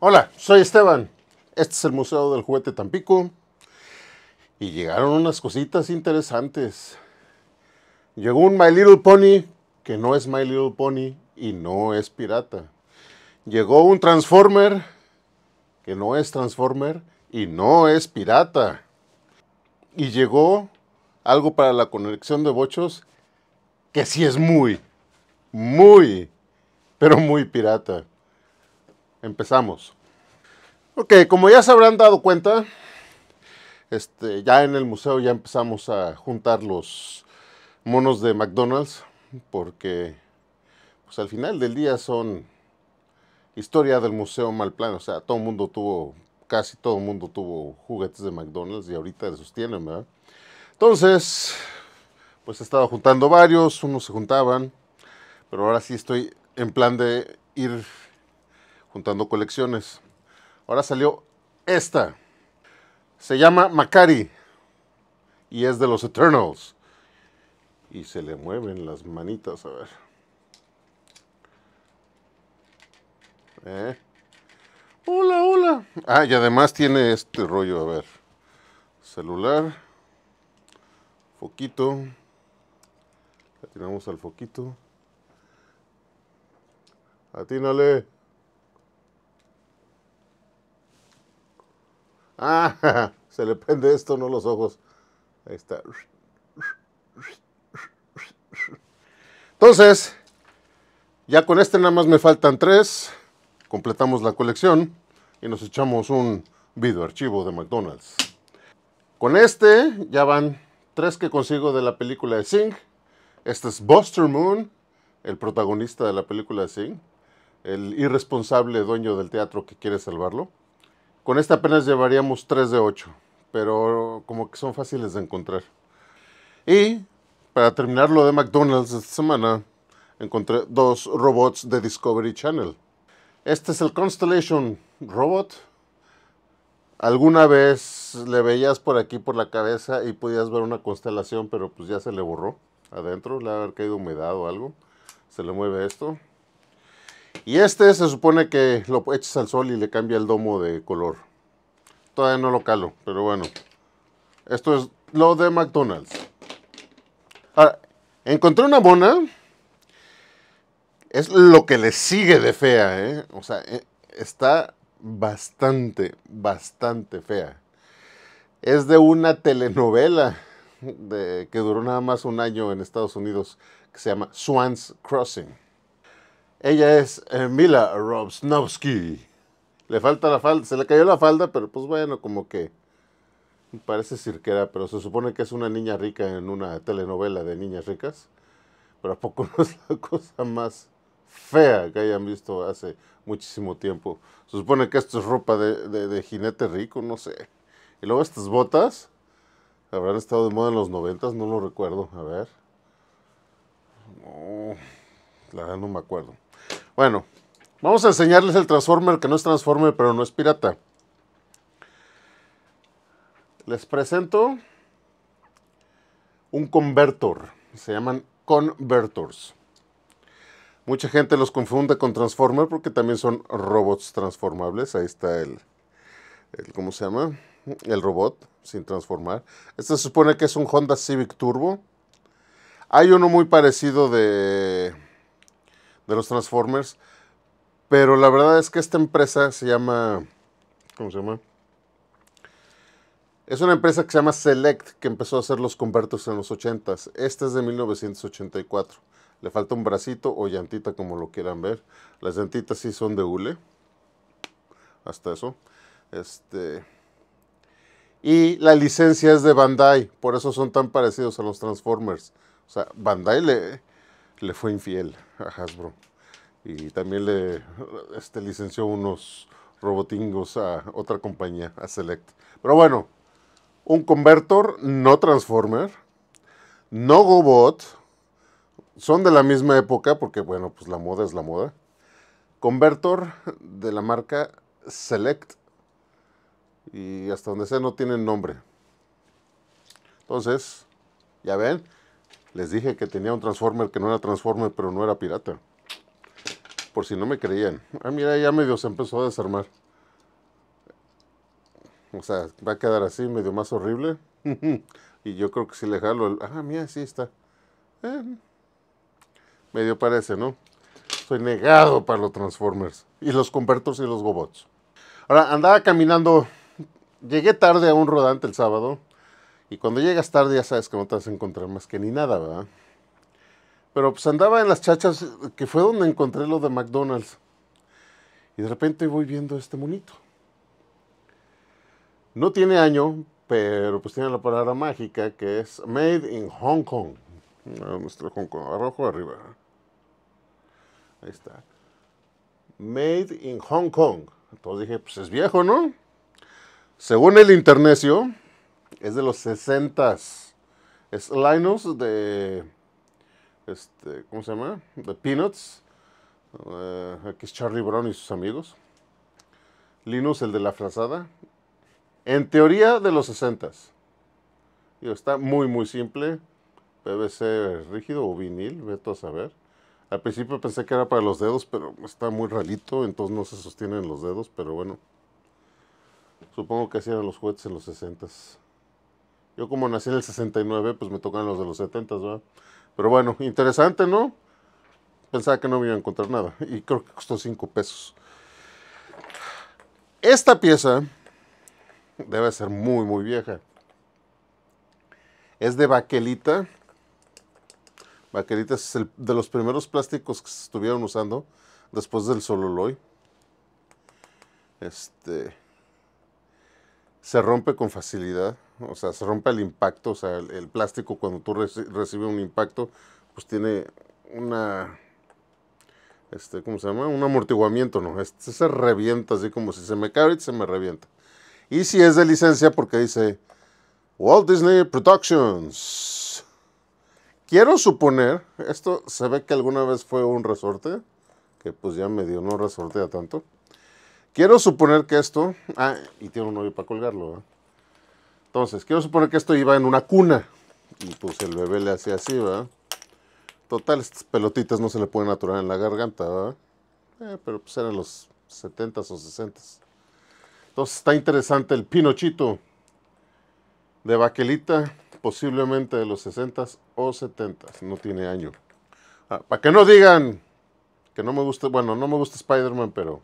Hola, soy Esteban. Este es el Museo del Juguete Tampico. Y llegaron unas cositas interesantes. Llegó un My Little Pony que no es My Little Pony y no es pirata. Llegó un Transformer que no es Transformer y no es pirata. Y llegó algo para la conexión de bochos que sí es muy, muy, pero muy pirata empezamos. Ok, como ya se habrán dado cuenta, este, ya en el museo ya empezamos a juntar los monos de McDonald's, porque pues al final del día son historia del museo mal plano o sea, todo el mundo tuvo, casi todo el mundo tuvo juguetes de McDonald's y ahorita esos tienen, ¿verdad? Entonces, pues he estado juntando varios, unos se juntaban, pero ahora sí estoy en plan de ir juntando colecciones. Ahora salió esta. Se llama Macari y es de los Eternals. Y se le mueven las manitas, a ver. Eh. Hola, hola. Ah, y además tiene este rollo, a ver. Celular. Foquito. Atinamos al foquito. Atínale. Ah, se le prende esto, no los ojos. Ahí está. Entonces, ya con este nada más me faltan tres. Completamos la colección y nos echamos un video archivo de McDonald's. Con este ya van tres que consigo de la película de Sing. Este es Buster Moon, el protagonista de la película de Sing, el irresponsable dueño del teatro que quiere salvarlo. Con esta apenas llevaríamos 3 de 8, pero como que son fáciles de encontrar. Y para terminar lo de McDonald's esta semana, encontré dos robots de Discovery Channel. Este es el Constellation Robot. Alguna vez le veías por aquí por la cabeza y podías ver una constelación, pero pues ya se le borró adentro, le ha caído humedad o algo. Se le mueve esto. Y este se supone que lo eches al sol y le cambia el domo de color. Todavía no lo calo, pero bueno. Esto es lo de McDonald's. Ahora, encontré una mona. Es lo que le sigue de fea, ¿eh? O sea, eh, está bastante, bastante fea. Es de una telenovela que duró nada más un año en Estados Unidos, que se llama Swans Crossing. Ella es eh, Mila Robsnowski. Le falta la falda, se le cayó la falda, pero pues bueno, como que parece cirquera, pero se supone que es una niña rica en una telenovela de niñas ricas. Pero a poco no es la cosa más fea que hayan visto hace muchísimo tiempo. Se supone que esto es ropa de, de, jinete rico, no sé. Y luego estas botas habrán estado de moda en los noventas, no lo recuerdo. A ver. No, la verdad no me acuerdo. Bueno, vamos a enseñarles el Transformer que no es Transformer, pero no es pirata. Les presento un convertor. Se llaman Converters. Mucha gente los confunde con Transformer porque también son robots transformables. Ahí está el, el ¿cómo se llama? El robot sin transformar. Este se supone que es un Honda Civic Turbo. Hay uno muy parecido de de los Transformers. Pero la verdad es que esta empresa se llama. ¿Cómo se llama? Es una empresa que se llama Select, que empezó a hacer los convertos en los 80 Este es de 1984. Le falta un bracito o llantita, como lo quieran ver. Las llantitas sí son de hule. Hasta eso. Este. Y la licencia es de Bandai. Por eso son tan parecidos a los Transformers. O sea, Bandai le, le fue infiel a Hasbro y también le este, licenció unos robotingos a otra compañía, a Select. Pero bueno, un convertor, no Transformer, no GoBot, son de la misma época porque bueno, pues la moda es la moda. Convertor de la marca Select y hasta donde sea no tienen nombre. Entonces, ya ven, les dije que tenía un Transformer que no era Transformer, pero no era pirata por si no me creían. Ah, mira, ya medio se empezó a desarmar. O sea, va a quedar así, medio más horrible. y yo creo que si le jalo el... Ah, mira, sí está. Eh, medio parece, ¿no? Soy negado para los Transformers. Y los convertors y los Gobots. Ahora, andaba caminando. Llegué tarde a un rodante el sábado. Y cuando llegas tarde ya sabes que no te vas a encontrar más que ni nada, ¿verdad? Pero pues andaba en las chachas, que fue donde encontré lo de McDonald's. Y de repente voy viendo este monito. No tiene año, pero pues tiene la palabra mágica que es Made in Hong Kong. Ah, nuestro Hong Kong, arrojo arriba. Ahí está. Made in Hong Kong. Entonces dije, pues es viejo, ¿no? Según el internecio, es de los 60s. Es Linus de este, ¿cómo se llama? The Peanuts. Eh, aquí es Charlie Brown y sus amigos. Linus, el de la frazada. En teoría de los 60 Está muy, muy simple. PVC rígido o vinil, veto a saber. Al principio pensé que era para los dedos, pero está muy ralito, entonces no se sostienen los dedos, pero bueno. Supongo que así eran los juguetes en los 60 Yo como nací en el 69, pues me tocan los de los 70s, ¿verdad? Pero bueno, interesante, ¿no? Pensaba que no me iba a encontrar nada y creo que costó 5 pesos. Esta pieza debe ser muy, muy vieja. Es de baquelita. Baquelita es de los primeros plásticos que se estuvieron usando después del sololoy. Este se rompe con facilidad o sea, se rompe el impacto, o sea, el, plástico cuando tú recibe recibes un impacto, pues tiene una, este, ¿cómo se llama? Un amortiguamiento, ¿no? Este se revienta, así como si se me cae y se me revienta. Y si es de licencia, porque dice Walt Disney Productions. Quiero suponer, esto se ve que alguna vez fue un resorte, que pues ya me medio no resortea tanto. Quiero suponer que esto... Ah, y tiene un novio para colgarlo, ¿eh? Entonces, quiero suponer que esto iba en una cuna. Y pues el bebé le hacía así, ¿verdad? Total, estas pelotitas no se le pueden aturar en la garganta, ¿verdad? Eh, pero pues eran los 70s o 60s. Entonces está interesante el pinochito de baquelita, posiblemente de los 60s o 70s, no tiene año. Ah, para que no digan que no me gusta, bueno, no me gusta Spider-Man, pero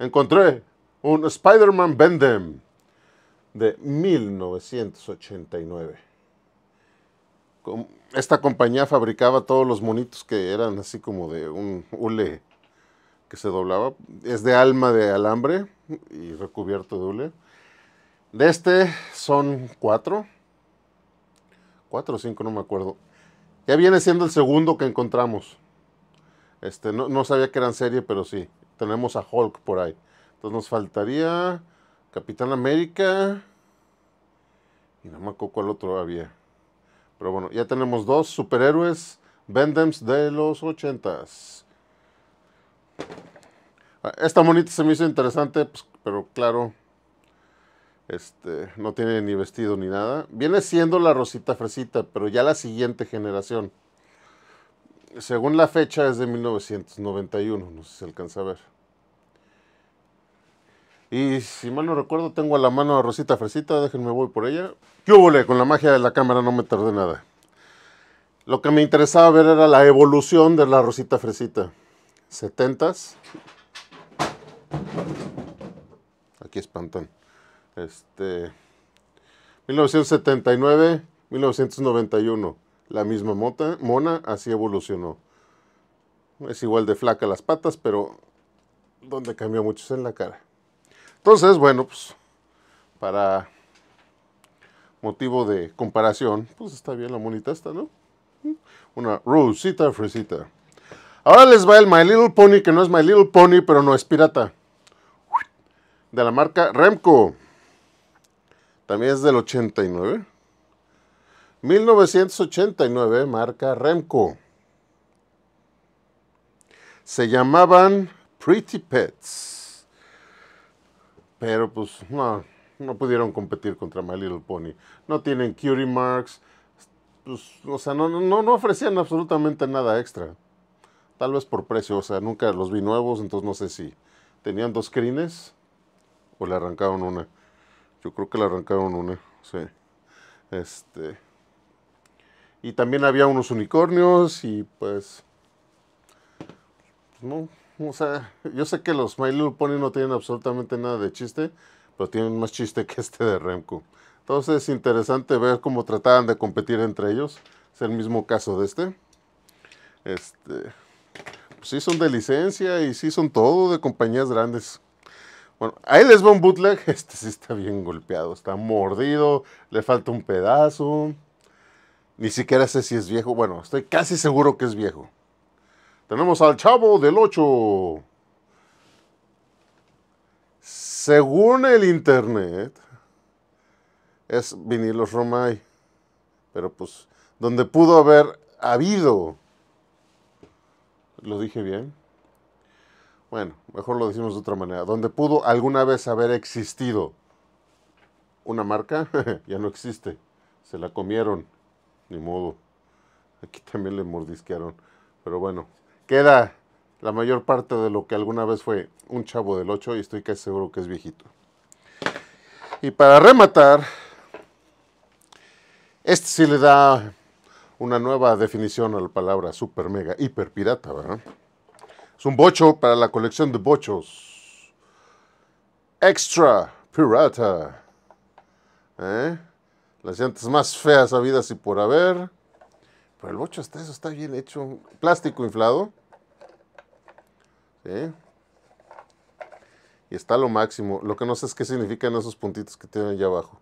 encontré un Spider-Man Bendem de 1989. Esta compañía fabricaba todos los monitos que eran así como de un hule que se doblaba. Es de alma de alambre y recubierto de hule. De este son cuatro. Cuatro o cinco, no me acuerdo. Ya viene siendo el segundo que encontramos. Este, no, no sabía que eran serie, pero sí. Tenemos a Hulk por ahí. Entonces nos faltaría Capitán América. Y no me acuerdo cuál otro había. Pero bueno, ya tenemos dos superhéroes Vendems de los ochentas. Ah, esta monita se me hizo interesante, pues, pero claro, este, no tiene ni vestido ni nada. Viene siendo la Rosita Fresita, pero ya la siguiente generación. Según la fecha es de 1991, no sé si se alcanza a ver. Y si mal no recuerdo, tengo a la mano a Rosita Fresita, déjenme voy por ella. Yo volé, con la magia de la cámara no me tardé nada. Lo que me interesaba ver era la evolución de la Rosita Fresita. 70s. Aquí espantan. Este 1979, 1991. La misma mota, mona así evolucionó. Es igual de flaca las patas, pero donde cambió mucho es en la cara. Entonces, bueno, pues para motivo de comparación, pues está bien la monita esta, ¿no? Una Rosita Fresita. Ahora les va el My Little Pony, que no es My Little Pony, pero no es pirata. De la marca Remco. También es del 89. 1989, marca Remco. Se llamaban Pretty Pets. Pero pues no, no pudieron competir contra My Little Pony. No tienen cutie marks. Pues, o sea, no, no, no ofrecían absolutamente nada extra. Tal vez por precio, o sea, nunca los vi nuevos, entonces no sé si tenían dos crines o le arrancaron una. Yo creo que le arrancaron una, sí. Este. Y también había unos unicornios y pues o sea, yo sé que los My Little Pony no tienen absolutamente nada de chiste, pero tienen más chiste que este de Remco. Entonces es interesante ver cómo trataban de competir entre ellos. Es el mismo caso de este. Este, pues sí son de licencia y sí son todo de compañías grandes. Bueno, ahí les va un bootleg. Este sí está bien golpeado, está mordido, le falta un pedazo. Ni siquiera sé si es viejo. Bueno, estoy casi seguro que es viejo. Tenemos al Chavo del 8. Según el internet, es vinilos Romay. Pero pues, donde pudo haber habido. ¿Lo dije bien? Bueno, mejor lo decimos de otra manera. Donde pudo alguna vez haber existido una marca, ya no existe. Se la comieron. Ni modo. Aquí también le mordisquearon. Pero bueno, queda la mayor parte de lo que alguna vez fue un chavo del 8 y estoy casi seguro que es viejito. Y para rematar, este sí le da una nueva definición a la palabra super mega hiper pirata, ¿verdad? Es un bocho para la colección de bochos. Extra pirata. ¿eh? Las llantas más feas habidas y por haber el bocho eso está bien hecho. Plástico inflado. Y está lo máximo. Lo que no sé es qué significan esos puntitos que tienen allá abajo.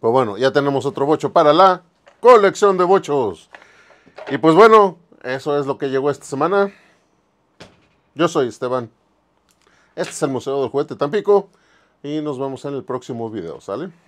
Pues bueno, ya tenemos otro bocho para la colección de bochos. Y pues bueno, eso es lo que llegó esta semana. Yo soy Esteban. Este es el Museo del Juguete Tampico. Y nos vemos en el próximo video, ¿sale?